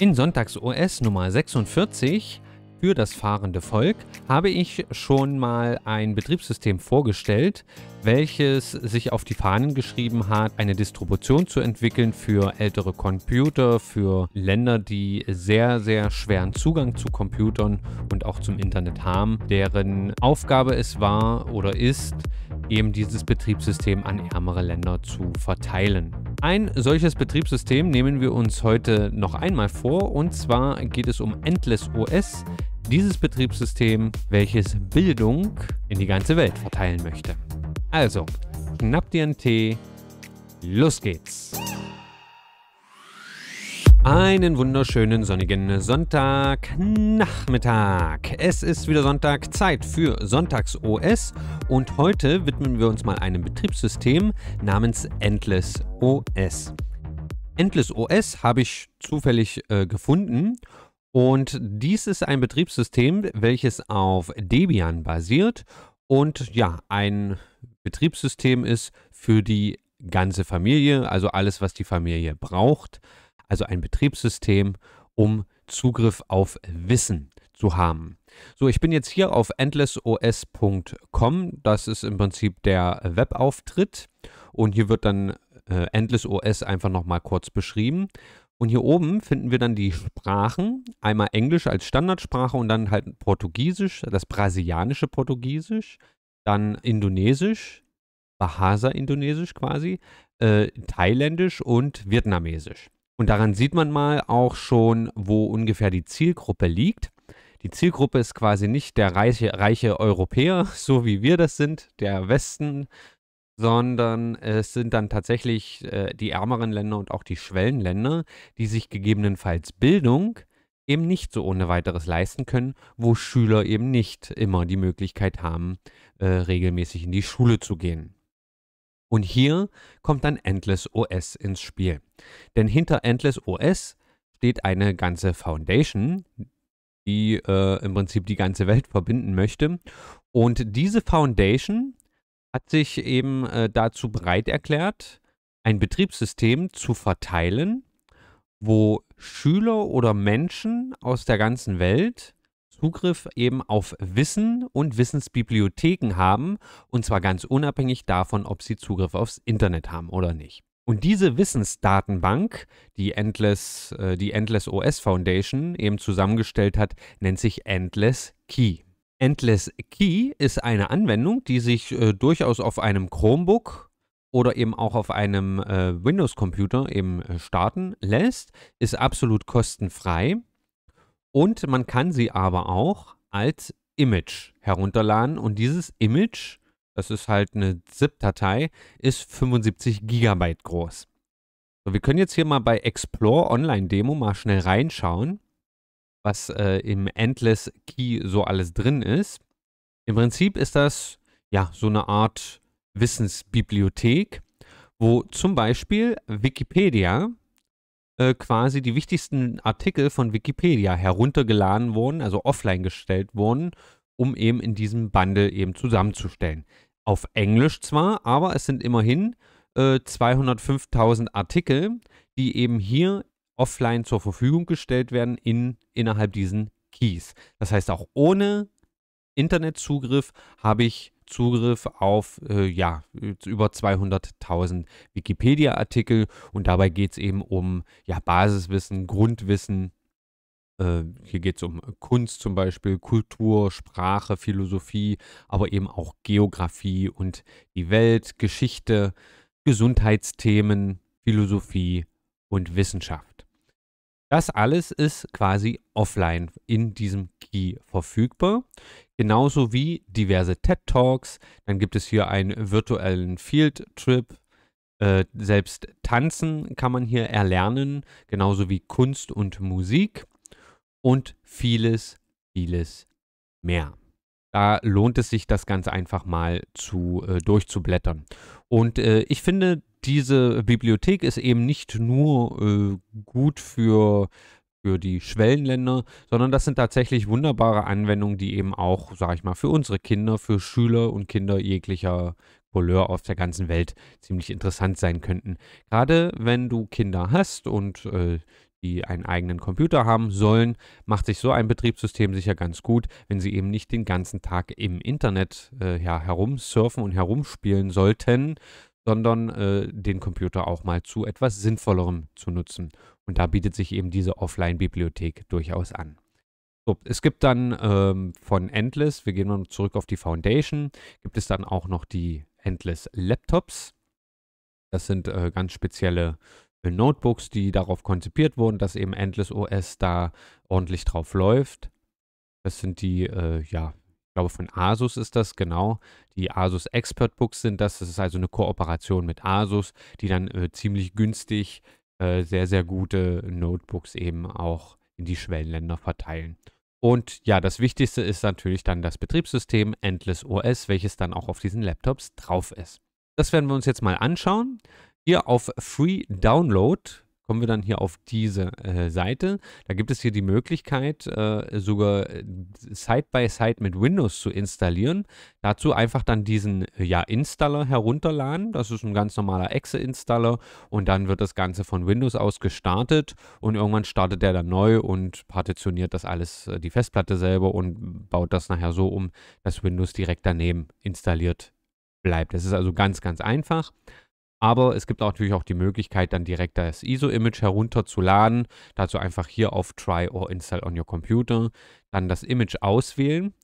In Sonntags-OS Nummer 46 für das fahrende Volk habe ich schon mal ein Betriebssystem vorgestellt, welches sich auf die Fahnen geschrieben hat, eine Distribution zu entwickeln für ältere Computer, für Länder, die sehr, sehr schweren Zugang zu Computern und auch zum Internet haben, deren Aufgabe es war oder ist, eben dieses Betriebssystem an ärmere Länder zu verteilen. Ein solches Betriebssystem nehmen wir uns heute noch einmal vor und zwar geht es um Endless OS, dieses Betriebssystem, welches Bildung in die ganze Welt verteilen möchte. Also, knapp dir einen Tee, los geht's! Einen wunderschönen sonnigen Sonntagnachmittag. Es ist wieder Sonntag, Zeit für Sonntags OS und heute widmen wir uns mal einem Betriebssystem namens Endless OS. Endless OS habe ich zufällig äh, gefunden und dies ist ein Betriebssystem, welches auf Debian basiert und ja, ein Betriebssystem ist für die ganze Familie, also alles, was die Familie braucht also ein Betriebssystem, um Zugriff auf Wissen zu haben. So, ich bin jetzt hier auf endlessos.com. Das ist im Prinzip der Webauftritt. Und hier wird dann äh, EndlessOS einfach nochmal kurz beschrieben. Und hier oben finden wir dann die Sprachen. Einmal Englisch als Standardsprache und dann halt Portugiesisch, das brasilianische Portugiesisch. Dann Indonesisch, Bahasa-Indonesisch quasi, äh, Thailändisch und Vietnamesisch. Und daran sieht man mal auch schon, wo ungefähr die Zielgruppe liegt. Die Zielgruppe ist quasi nicht der reiche, reiche Europäer, so wie wir das sind, der Westen, sondern es sind dann tatsächlich äh, die ärmeren Länder und auch die Schwellenländer, die sich gegebenenfalls Bildung eben nicht so ohne weiteres leisten können, wo Schüler eben nicht immer die Möglichkeit haben, äh, regelmäßig in die Schule zu gehen. Und hier kommt dann Endless OS ins Spiel. Denn hinter Endless OS steht eine ganze Foundation, die äh, im Prinzip die ganze Welt verbinden möchte. Und diese Foundation hat sich eben äh, dazu bereit erklärt, ein Betriebssystem zu verteilen, wo Schüler oder Menschen aus der ganzen Welt Zugriff eben auf Wissen und Wissensbibliotheken haben, und zwar ganz unabhängig davon, ob sie Zugriff aufs Internet haben oder nicht. Und diese Wissensdatenbank, die Endless, äh, die Endless OS Foundation eben zusammengestellt hat, nennt sich Endless Key. Endless Key ist eine Anwendung, die sich äh, durchaus auf einem Chromebook oder eben auch auf einem äh, Windows-Computer eben äh, starten lässt, ist absolut kostenfrei und man kann sie aber auch als Image herunterladen. Und dieses Image, das ist halt eine ZIP-Datei, ist 75 Gigabyte groß. So, wir können jetzt hier mal bei Explore Online Demo mal schnell reinschauen, was äh, im Endless Key so alles drin ist. Im Prinzip ist das ja so eine Art Wissensbibliothek, wo zum Beispiel Wikipedia äh, quasi die wichtigsten Artikel von Wikipedia heruntergeladen wurden, also offline gestellt wurden, um eben in diesem Bundle eben zusammenzustellen. Auf Englisch zwar, aber es sind immerhin äh, 205.000 Artikel, die eben hier offline zur Verfügung gestellt werden in, innerhalb diesen Keys. Das heißt, auch ohne Internetzugriff habe ich Zugriff auf äh, ja, über 200.000 Wikipedia-Artikel und dabei geht es eben um ja, Basiswissen, Grundwissen. Äh, hier geht es um Kunst zum Beispiel, Kultur, Sprache, Philosophie, aber eben auch Geografie und die Welt, Geschichte, Gesundheitsthemen, Philosophie und Wissenschaft. Das alles ist quasi offline in diesem Key verfügbar. Genauso wie diverse TED Talks. Dann gibt es hier einen virtuellen Field Trip. Äh, selbst Tanzen kann man hier erlernen, genauso wie Kunst und Musik und vieles, vieles mehr. Da lohnt es sich, das Ganze einfach mal zu, äh, durchzublättern. Und äh, ich finde, diese Bibliothek ist eben nicht nur äh, gut für für die Schwellenländer, sondern das sind tatsächlich wunderbare Anwendungen, die eben auch, sage ich mal, für unsere Kinder, für Schüler und Kinder jeglicher Couleur auf der ganzen Welt ziemlich interessant sein könnten. Gerade wenn du Kinder hast und äh, die einen eigenen Computer haben sollen, macht sich so ein Betriebssystem sicher ganz gut, wenn sie eben nicht den ganzen Tag im Internet äh, ja, herumsurfen und herumspielen sollten, sondern äh, den Computer auch mal zu etwas Sinnvollerem zu nutzen. Und da bietet sich eben diese Offline-Bibliothek durchaus an. So, es gibt dann ähm, von Endless, wir gehen mal zurück auf die Foundation, gibt es dann auch noch die Endless Laptops. Das sind äh, ganz spezielle äh, Notebooks, die darauf konzipiert wurden, dass eben Endless OS da ordentlich drauf läuft. Das sind die, äh, ja, ich glaube von Asus ist das genau. Die Asus Expert Books sind das. Das ist also eine Kooperation mit Asus, die dann äh, ziemlich günstig äh, sehr, sehr gute Notebooks eben auch in die Schwellenländer verteilen. Und ja, das Wichtigste ist natürlich dann das Betriebssystem Endless OS, welches dann auch auf diesen Laptops drauf ist. Das werden wir uns jetzt mal anschauen. Hier auf Free Download kommen wir dann hier auf diese äh, Seite. Da gibt es hier die Möglichkeit, äh, sogar Side-by-Side äh, -Side mit Windows zu installieren. Dazu einfach dann diesen ja, Installer herunterladen. Das ist ein ganz normaler Exe-Installer und dann wird das Ganze von Windows aus gestartet und irgendwann startet der dann neu und partitioniert das alles, äh, die Festplatte selber und baut das nachher so um, dass Windows direkt daneben installiert bleibt. Das ist also ganz, ganz einfach. Aber es gibt auch natürlich auch die Möglichkeit, dann direkt das ISO-Image herunterzuladen. Dazu einfach hier auf Try or Install on your Computer. Dann das Image auswählen.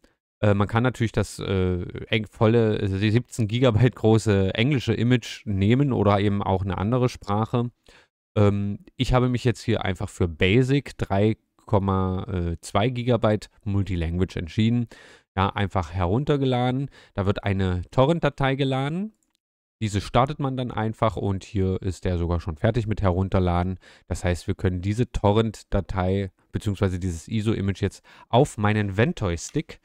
Äh, man kann natürlich das äh, volle also 17 GB große englische Image nehmen oder eben auch eine andere Sprache. Ähm, ich habe mich jetzt hier einfach für Basic 3,2 äh, GB Multilanguage entschieden. Ja, einfach heruntergeladen. Da wird eine Torrent-Datei geladen diese startet man dann einfach und hier ist der sogar schon fertig mit herunterladen. Das heißt, wir können diese Torrent-Datei bzw. dieses ISO-Image jetzt auf meinen Ventoy-Stick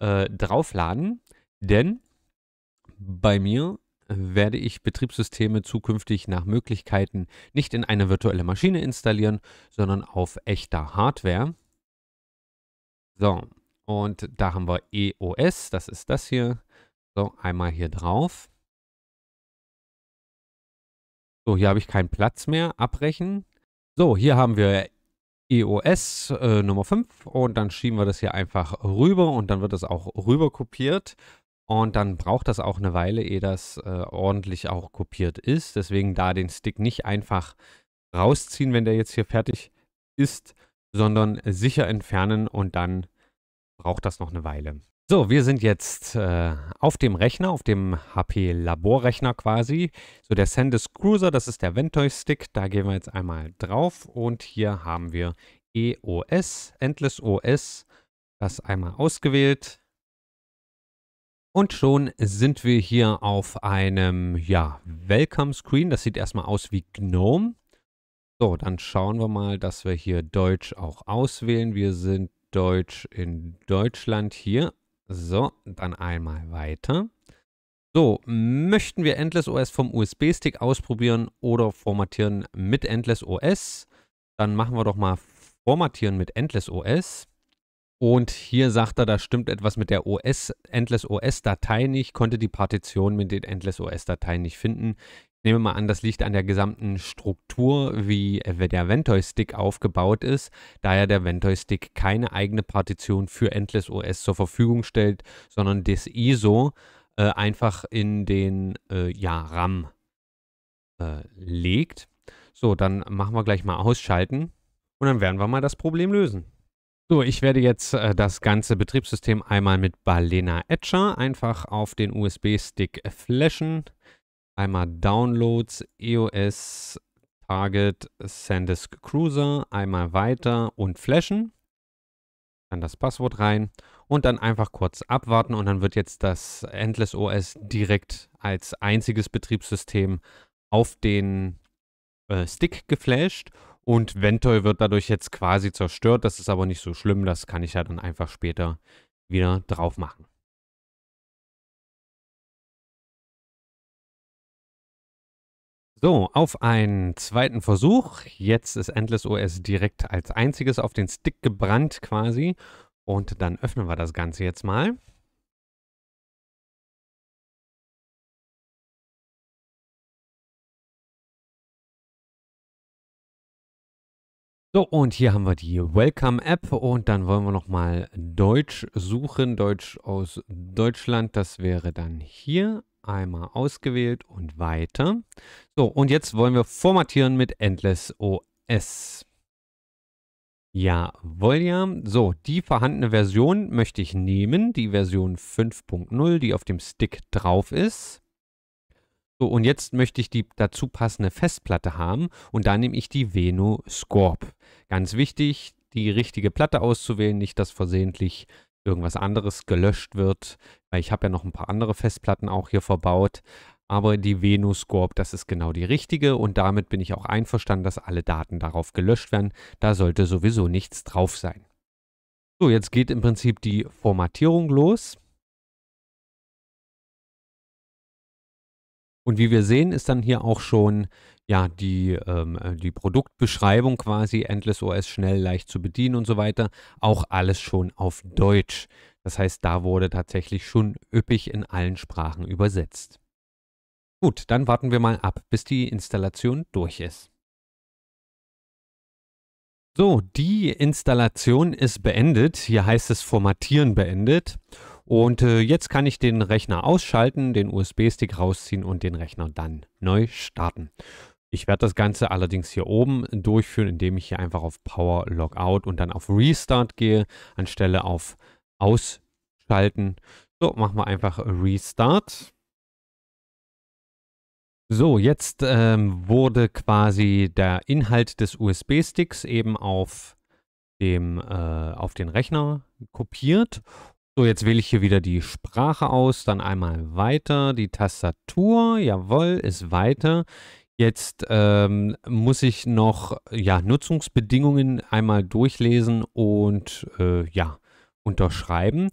äh, draufladen, denn bei mir werde ich Betriebssysteme zukünftig nach Möglichkeiten nicht in eine virtuelle Maschine installieren, sondern auf echter Hardware. So, und da haben wir EOS, das ist das hier. So, einmal hier drauf. So, hier habe ich keinen Platz mehr. Abbrechen. So, hier haben wir EOS äh, Nummer 5 und dann schieben wir das hier einfach rüber und dann wird das auch rüber kopiert. Und dann braucht das auch eine Weile, ehe das äh, ordentlich auch kopiert ist. Deswegen da den Stick nicht einfach rausziehen, wenn der jetzt hier fertig ist, sondern sicher entfernen und dann braucht das noch eine Weile. So, wir sind jetzt äh, auf dem Rechner, auf dem HP Laborrechner quasi. So, der SanDisk Cruiser, das ist der Ventoy Stick. Da gehen wir jetzt einmal drauf und hier haben wir EOS, Endless OS, das einmal ausgewählt. Und schon sind wir hier auf einem, ja, Welcome Screen. Das sieht erstmal aus wie GNOME. So, dann schauen wir mal, dass wir hier Deutsch auch auswählen. Wir sind Deutsch in Deutschland hier so, dann einmal weiter. So, möchten wir Endless OS vom USB-Stick ausprobieren oder formatieren mit Endless OS? Dann machen wir doch mal Formatieren mit Endless OS. Und hier sagt er, da stimmt etwas mit der OS, Endless OS-Datei nicht, konnte die Partition mit den Endless OS-Dateien nicht finden nehme mal an, das liegt an der gesamten Struktur, äh, wie der Ventoy-Stick aufgebaut ist, da ja der Ventoy-Stick keine eigene Partition für Endless OS zur Verfügung stellt, sondern das ISO äh, einfach in den äh, ja, RAM äh, legt. So, dann machen wir gleich mal ausschalten und dann werden wir mal das Problem lösen. So, ich werde jetzt äh, das ganze Betriebssystem einmal mit Balena Etcher einfach auf den USB-Stick flashen. Einmal Downloads, EOS, Target, SanDisk Cruiser, einmal weiter und flashen. Dann das Passwort rein und dann einfach kurz abwarten und dann wird jetzt das Endless OS direkt als einziges Betriebssystem auf den äh, Stick geflasht und Ventoy wird dadurch jetzt quasi zerstört. Das ist aber nicht so schlimm, das kann ich ja dann einfach später wieder drauf machen. So, auf einen zweiten Versuch. Jetzt ist Endless OS direkt als einziges auf den Stick gebrannt quasi. Und dann öffnen wir das Ganze jetzt mal. So, und hier haben wir die Welcome-App und dann wollen wir nochmal Deutsch suchen, Deutsch aus Deutschland. Das wäre dann hier einmal ausgewählt und weiter. So, und jetzt wollen wir formatieren mit Endless OS. Jawohl, ja. So, die vorhandene Version möchte ich nehmen, die Version 5.0, die auf dem Stick drauf ist. So, und jetzt möchte ich die dazu passende Festplatte haben und da nehme ich die Veno Scorp. Ganz wichtig, die richtige Platte auszuwählen, nicht das versehentlich irgendwas anderes gelöscht wird, weil ich habe ja noch ein paar andere Festplatten auch hier verbaut. Aber die Venus Venuscorp, das ist genau die richtige und damit bin ich auch einverstanden, dass alle Daten darauf gelöscht werden. Da sollte sowieso nichts drauf sein. So, jetzt geht im Prinzip die Formatierung los. Und wie wir sehen, ist dann hier auch schon ja, die, ähm, äh, die Produktbeschreibung quasi, Endless OS schnell, leicht zu bedienen und so weiter, auch alles schon auf Deutsch. Das heißt, da wurde tatsächlich schon üppig in allen Sprachen übersetzt. Gut, dann warten wir mal ab, bis die Installation durch ist. So, die Installation ist beendet. Hier heißt es Formatieren beendet. Und äh, jetzt kann ich den Rechner ausschalten, den USB-Stick rausziehen und den Rechner dann neu starten. Ich werde das Ganze allerdings hier oben durchführen, indem ich hier einfach auf Power Logout und dann auf Restart gehe, anstelle auf Ausschalten. So, machen wir einfach Restart. So, jetzt ähm, wurde quasi der Inhalt des USB-Sticks eben auf, dem, äh, auf den Rechner kopiert. So, jetzt wähle ich hier wieder die Sprache aus, dann einmal weiter, die Tastatur, jawohl, ist weiter. Jetzt ähm, muss ich noch ja, Nutzungsbedingungen einmal durchlesen und äh, ja, unterschreiben.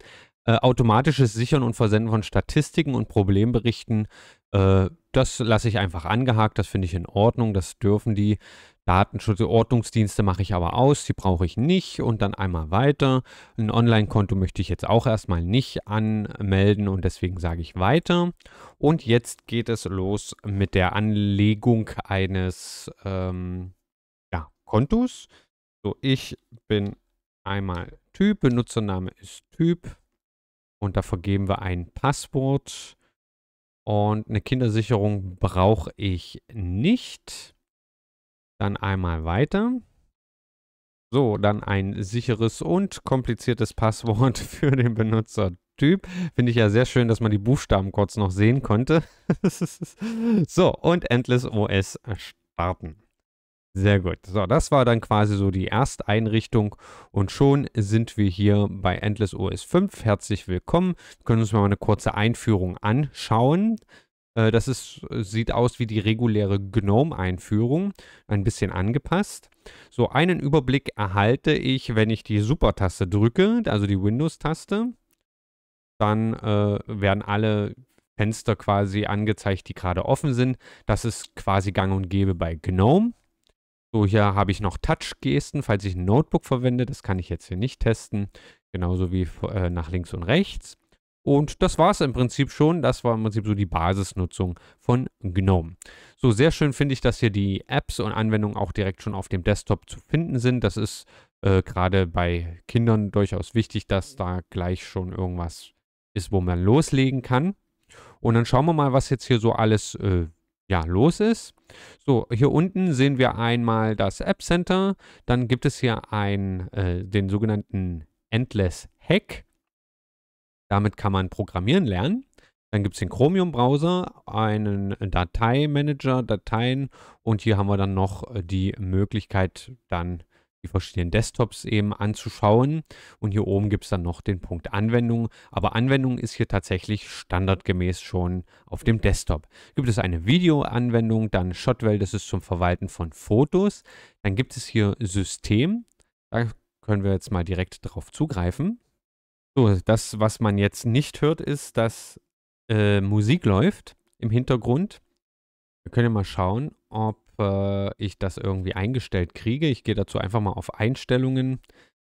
Äh, automatisches Sichern und Versenden von Statistiken und Problemberichten, äh, das lasse ich einfach angehakt, das finde ich in Ordnung, das dürfen die. Datenschutz, Datenschutzordnungsdienste mache ich aber aus, die brauche ich nicht und dann einmal weiter. Ein Online-Konto möchte ich jetzt auch erstmal nicht anmelden und deswegen sage ich weiter. Und jetzt geht es los mit der Anlegung eines ähm, ja, Kontos. So, ich bin einmal Typ, Benutzername ist Typ und da vergeben wir ein Passwort und eine Kindersicherung brauche ich nicht. Dann einmal weiter. So, dann ein sicheres und kompliziertes Passwort für den Benutzertyp. Finde ich ja sehr schön, dass man die Buchstaben kurz noch sehen konnte. so, und Endless OS starten. Sehr gut. So, das war dann quasi so die Ersteinrichtung und schon sind wir hier bei Endless OS 5. Herzlich willkommen. Wir können uns mal eine kurze Einführung anschauen. Äh, das ist, äh, sieht aus wie die reguläre GNOME-Einführung, ein bisschen angepasst. So einen Überblick erhalte ich, wenn ich die Super-Taste drücke, also die Windows-Taste. Dann äh, werden alle Fenster quasi angezeigt, die gerade offen sind. Das ist quasi gang und gäbe bei GNOME. So, hier habe ich noch Touch-Gesten, falls ich ein Notebook verwende. Das kann ich jetzt hier nicht testen. Genauso wie äh, nach links und rechts. Und das war es im Prinzip schon. Das war im Prinzip so die Basisnutzung von GNOME. So, sehr schön finde ich, dass hier die Apps und Anwendungen auch direkt schon auf dem Desktop zu finden sind. Das ist äh, gerade bei Kindern durchaus wichtig, dass da gleich schon irgendwas ist, wo man loslegen kann. Und dann schauen wir mal, was jetzt hier so alles äh, ja, los ist. So, hier unten sehen wir einmal das App Center. Dann gibt es hier ein, äh, den sogenannten Endless Hack. Damit kann man programmieren lernen. Dann gibt es den Chromium-Browser, einen Dateimanager, Dateien und hier haben wir dann noch äh, die Möglichkeit, dann die verschiedenen Desktops eben anzuschauen. Und hier oben gibt es dann noch den Punkt Anwendung. Aber Anwendung ist hier tatsächlich standardgemäß schon auf dem Desktop. Gibt es eine Videoanwendung, dann Shotwell, das ist zum Verwalten von Fotos. Dann gibt es hier System. Da können wir jetzt mal direkt darauf zugreifen. So, das, was man jetzt nicht hört, ist, dass äh, Musik läuft im Hintergrund. Wir können ja mal schauen, ob äh, ich das irgendwie eingestellt kriege. Ich gehe dazu einfach mal auf Einstellungen,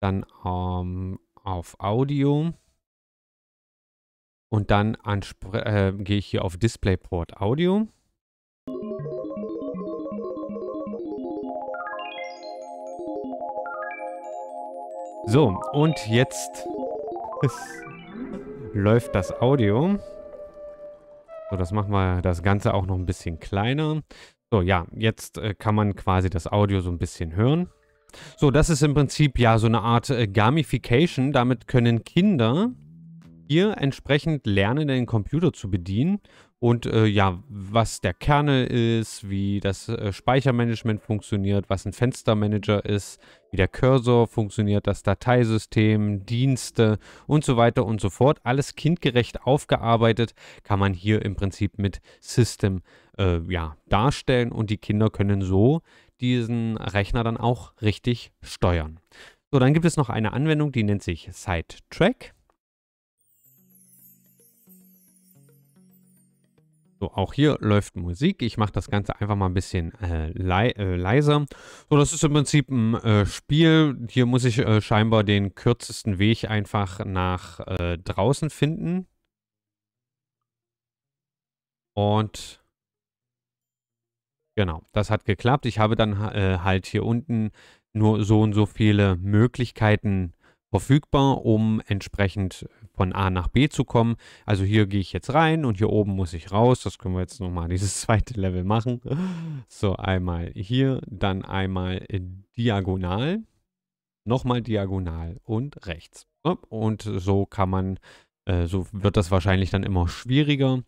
dann ähm, auf Audio und dann äh, gehe ich hier auf Displayport Audio. So, und jetzt läuft das Audio. So, das machen wir das Ganze auch noch ein bisschen kleiner. So, ja, jetzt äh, kann man quasi das Audio so ein bisschen hören. So, das ist im Prinzip ja so eine Art äh, Gamification. Damit können Kinder hier entsprechend lernen, den Computer zu bedienen und äh, ja, was der Kernel ist, wie das äh, Speichermanagement funktioniert, was ein Fenstermanager ist, wie der Cursor funktioniert, das Dateisystem, Dienste und so weiter und so fort. Alles kindgerecht aufgearbeitet kann man hier im Prinzip mit System äh, ja, darstellen und die Kinder können so diesen Rechner dann auch richtig steuern. So, dann gibt es noch eine Anwendung, die nennt sich SideTrack. So, auch hier läuft Musik. Ich mache das Ganze einfach mal ein bisschen äh, le äh, leiser. So, das ist im Prinzip ein äh, Spiel. Hier muss ich äh, scheinbar den kürzesten Weg einfach nach äh, draußen finden. Und genau, das hat geklappt. Ich habe dann äh, halt hier unten nur so und so viele Möglichkeiten verfügbar, um entsprechend von A nach B zu kommen. Also hier gehe ich jetzt rein und hier oben muss ich raus. Das können wir jetzt nochmal dieses zweite Level machen. So, einmal hier, dann einmal diagonal, nochmal diagonal und rechts. Und so kann man, äh, so wird das wahrscheinlich dann immer schwieriger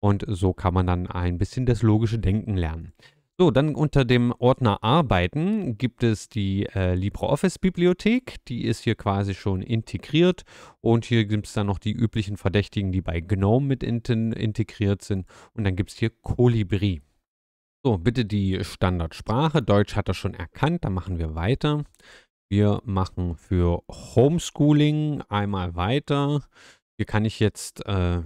und so kann man dann ein bisschen das logische Denken lernen. So, dann unter dem Ordner Arbeiten gibt es die äh, LibreOffice-Bibliothek. Die ist hier quasi schon integriert. Und hier gibt es dann noch die üblichen Verdächtigen, die bei GNOME mit in integriert sind. Und dann gibt es hier Colibri. So, bitte die Standardsprache. Deutsch hat er schon erkannt. Dann machen wir weiter. Wir machen für Homeschooling einmal weiter. Hier kann ich jetzt äh,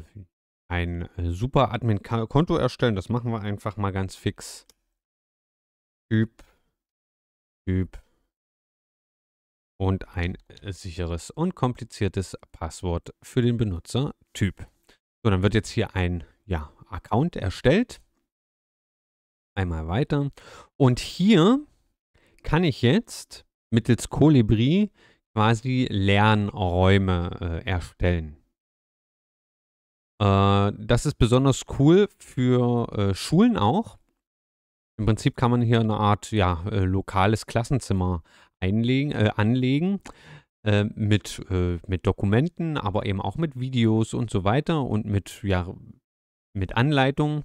ein äh, super Admin-Konto erstellen. Das machen wir einfach mal ganz fix. Üb, Üb und ein äh, sicheres und kompliziertes Passwort für den Benutzertyp. So, dann wird jetzt hier ein ja, Account erstellt. Einmal weiter. Und hier kann ich jetzt mittels Colibri quasi Lernräume äh, erstellen. Äh, das ist besonders cool für äh, Schulen auch, im Prinzip kann man hier eine Art ja, äh, lokales Klassenzimmer einlegen, äh, anlegen äh, mit, äh, mit Dokumenten, aber eben auch mit Videos und so weiter und mit, ja, mit Anleitungen.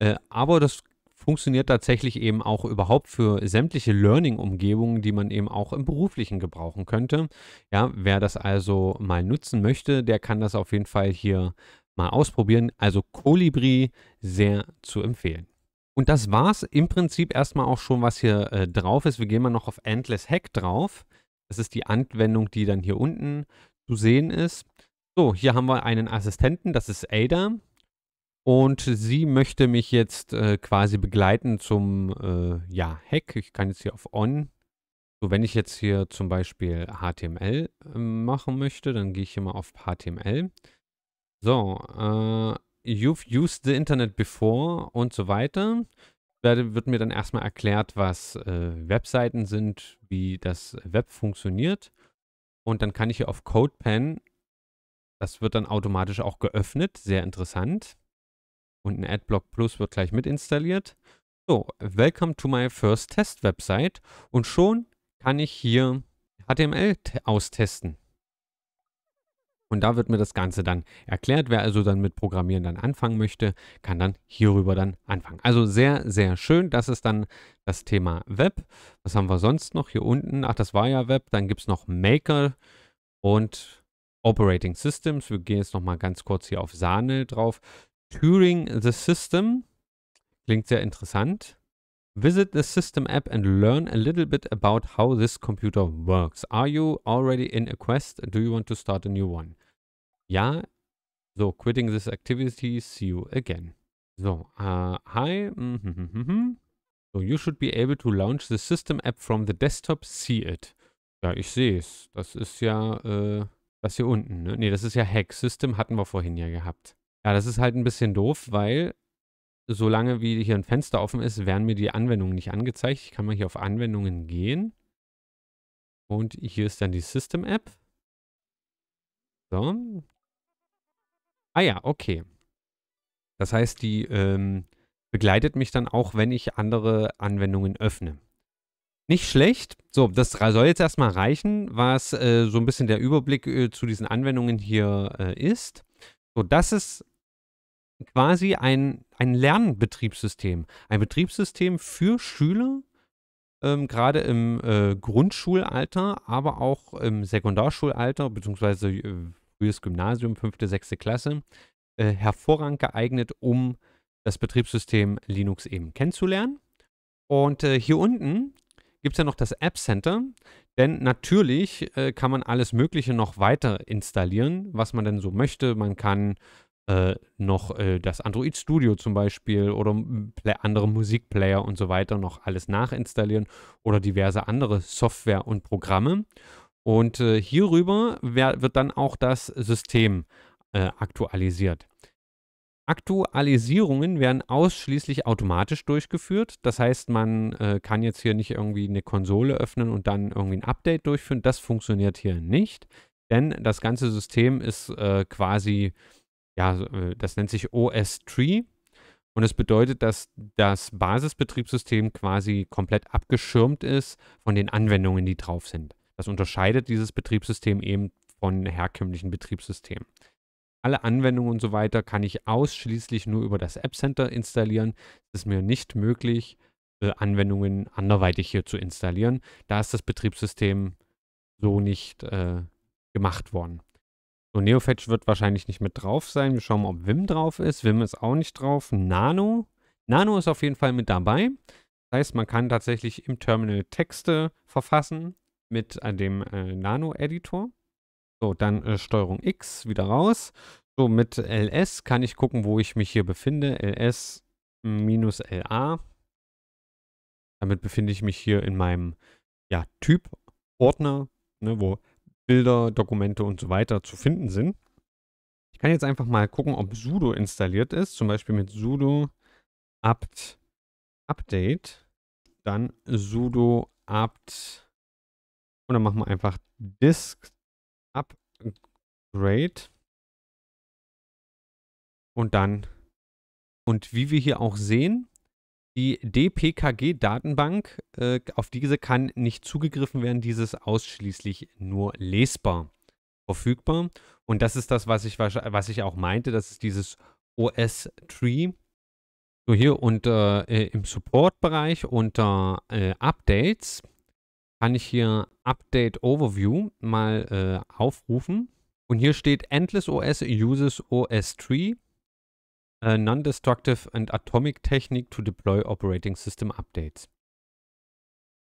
Äh, aber das funktioniert tatsächlich eben auch überhaupt für sämtliche Learning-Umgebungen, die man eben auch im beruflichen gebrauchen könnte. Ja, wer das also mal nutzen möchte, der kann das auf jeden Fall hier mal ausprobieren. Also Kolibri sehr zu empfehlen. Und das war es im Prinzip erstmal auch schon, was hier äh, drauf ist. Wir gehen mal noch auf Endless Hack drauf. Das ist die Anwendung, die dann hier unten zu sehen ist. So, hier haben wir einen Assistenten, das ist Ada. Und sie möchte mich jetzt äh, quasi begleiten zum äh, ja, Hack. Ich kann jetzt hier auf On. So, wenn ich jetzt hier zum Beispiel HTML äh, machen möchte, dann gehe ich hier mal auf HTML. So, äh, you've used the Internet before und so weiter. Da wird mir dann erstmal erklärt, was äh, Webseiten sind, wie das Web funktioniert. Und dann kann ich hier auf CodePen, das wird dann automatisch auch geöffnet, sehr interessant. Und ein AdBlock Plus wird gleich mit installiert. So, welcome to my first test Website. Und schon kann ich hier HTML austesten. Und da wird mir das Ganze dann erklärt. Wer also dann mit Programmieren dann anfangen möchte, kann dann hierüber dann anfangen. Also sehr, sehr schön. Das ist dann das Thema Web. Was haben wir sonst noch hier unten? Ach, das war ja Web. Dann gibt es noch Maker und Operating Systems. Wir gehen jetzt nochmal ganz kurz hier auf Sahne drauf. Turing the System. Klingt sehr interessant. Visit the system app and learn a little bit about how this computer works. Are you already in a quest? Do you want to start a new one? Ja, so quitting this activity, see you again. So, uh, hi. So, you should be able to launch the system app from the desktop, see it. Ja, ich sehe es. Das ist ja äh, das hier unten. Ne? Nee, das ist ja Hack. System hatten wir vorhin ja gehabt. Ja, das ist halt ein bisschen doof, weil solange wie hier ein Fenster offen ist, werden mir die Anwendungen nicht angezeigt. Ich kann mal hier auf Anwendungen gehen. Und hier ist dann die System App. So. Ah ja, okay. Das heißt, die ähm, begleitet mich dann auch, wenn ich andere Anwendungen öffne. Nicht schlecht. So, das soll jetzt erstmal reichen, was äh, so ein bisschen der Überblick äh, zu diesen Anwendungen hier äh, ist. So, das ist quasi ein, ein Lernbetriebssystem. Ein Betriebssystem für Schüler, ähm, gerade im äh, Grundschulalter, aber auch im Sekundarschulalter, beziehungsweise äh, frühes Gymnasium, fünfte, sechste Klasse, äh, hervorragend geeignet, um das Betriebssystem Linux eben kennenzulernen. Und äh, hier unten gibt es ja noch das App Center, denn natürlich äh, kann man alles Mögliche noch weiter installieren, was man denn so möchte. Man kann äh, noch äh, das Android Studio zum Beispiel oder andere Musikplayer und so weiter noch alles nachinstallieren oder diverse andere Software und Programme. Und äh, hierüber wird dann auch das System äh, aktualisiert. Aktualisierungen werden ausschließlich automatisch durchgeführt. Das heißt, man äh, kann jetzt hier nicht irgendwie eine Konsole öffnen und dann irgendwie ein Update durchführen. Das funktioniert hier nicht, denn das ganze System ist äh, quasi ja, äh, das nennt sich OS Tree. Und es das bedeutet, dass das Basisbetriebssystem quasi komplett abgeschirmt ist von den Anwendungen, die drauf sind. Das unterscheidet dieses Betriebssystem eben von herkömmlichen Betriebssystemen. Alle Anwendungen und so weiter kann ich ausschließlich nur über das App Center installieren. Es ist mir nicht möglich, äh, Anwendungen anderweitig hier zu installieren. Da ist das Betriebssystem so nicht äh, gemacht worden. So, Neofetch wird wahrscheinlich nicht mit drauf sein. Wir schauen mal, ob Wim drauf ist. Wim ist auch nicht drauf. Nano. Nano ist auf jeden Fall mit dabei. Das heißt, man kann tatsächlich im Terminal Texte verfassen mit äh, dem äh, Nano-Editor. So, dann äh, Steuerung X wieder raus. So, mit LS kann ich gucken, wo ich mich hier befinde. LS hm, minus LA. Damit befinde ich mich hier in meinem ja, Typ-Ordner, ne, wo Bilder, Dokumente und so weiter zu finden sind. Ich kann jetzt einfach mal gucken, ob sudo installiert ist. Zum Beispiel mit sudo apt update, dann sudo apt und dann machen wir einfach disk upgrade und dann und wie wir hier auch sehen, die DPKG-Datenbank, äh, auf diese kann nicht zugegriffen werden, dieses ausschließlich nur lesbar verfügbar. Und das ist das, was ich, was ich auch meinte, das ist dieses OS-Tree. E. So hier und äh, im Support-Bereich unter äh, Updates kann ich hier Update Overview mal äh, aufrufen. Und hier steht Endless OS uses OS Tree e uh, Non-Destructive and Atomic Technique to Deploy Operating System Updates.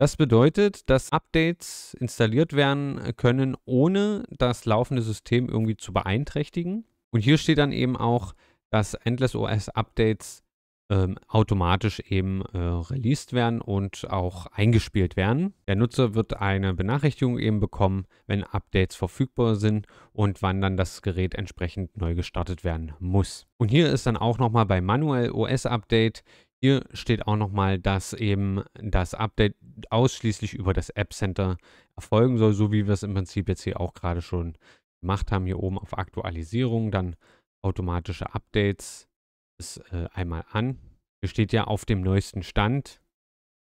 Das bedeutet, dass Updates installiert werden äh, können, ohne das laufende System irgendwie zu beeinträchtigen. Und hier steht dann eben auch, dass Endless OS Updates ähm, automatisch eben äh, released werden und auch eingespielt werden. Der Nutzer wird eine Benachrichtigung eben bekommen, wenn Updates verfügbar sind und wann dann das Gerät entsprechend neu gestartet werden muss. Und hier ist dann auch nochmal bei Manual OS Update hier steht auch nochmal, dass eben das Update ausschließlich über das App Center erfolgen soll, so wie wir es im Prinzip jetzt hier auch gerade schon gemacht haben. Hier oben auf Aktualisierung, dann automatische Updates es äh, einmal an. Hier steht ja auf dem neuesten Stand.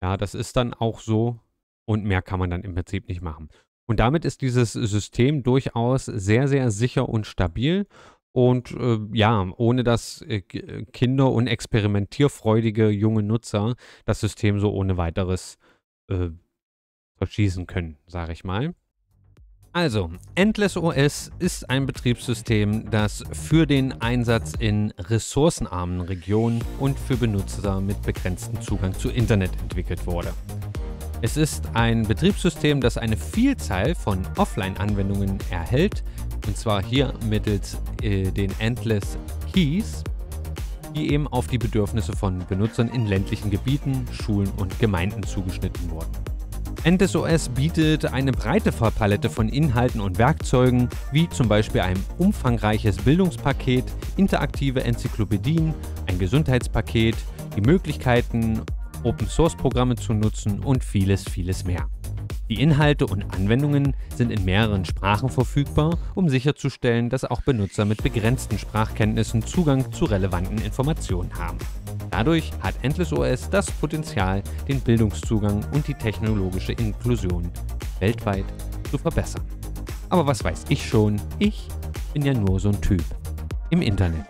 Ja, das ist dann auch so. Und mehr kann man dann im Prinzip nicht machen. Und damit ist dieses System durchaus sehr, sehr sicher und stabil. Und äh, ja, ohne dass äh, äh Kinder und experimentierfreudige junge Nutzer das System so ohne weiteres äh, verschießen können, sage ich mal. Also, Endless OS ist ein Betriebssystem, das für den Einsatz in ressourcenarmen Regionen und für Benutzer mit begrenztem Zugang zu Internet entwickelt wurde. Es ist ein Betriebssystem, das eine Vielzahl von Offline-Anwendungen erhält, und zwar hier mittels äh, den Endless Keys, die eben auf die Bedürfnisse von Benutzern in ländlichen Gebieten, Schulen und Gemeinden zugeschnitten wurden. EndesOS bietet eine breite Palette von Inhalten und Werkzeugen, wie zum Beispiel ein umfangreiches Bildungspaket, interaktive Enzyklopädien, ein Gesundheitspaket, die Möglichkeiten, Open-Source-Programme zu nutzen und vieles, vieles mehr. Die Inhalte und Anwendungen sind in mehreren Sprachen verfügbar, um sicherzustellen, dass auch Benutzer mit begrenzten Sprachkenntnissen Zugang zu relevanten Informationen haben. Dadurch hat Endless OS das Potenzial, den Bildungszugang und die technologische Inklusion weltweit zu verbessern. Aber was weiß ich schon? Ich bin ja nur so ein Typ im Internet.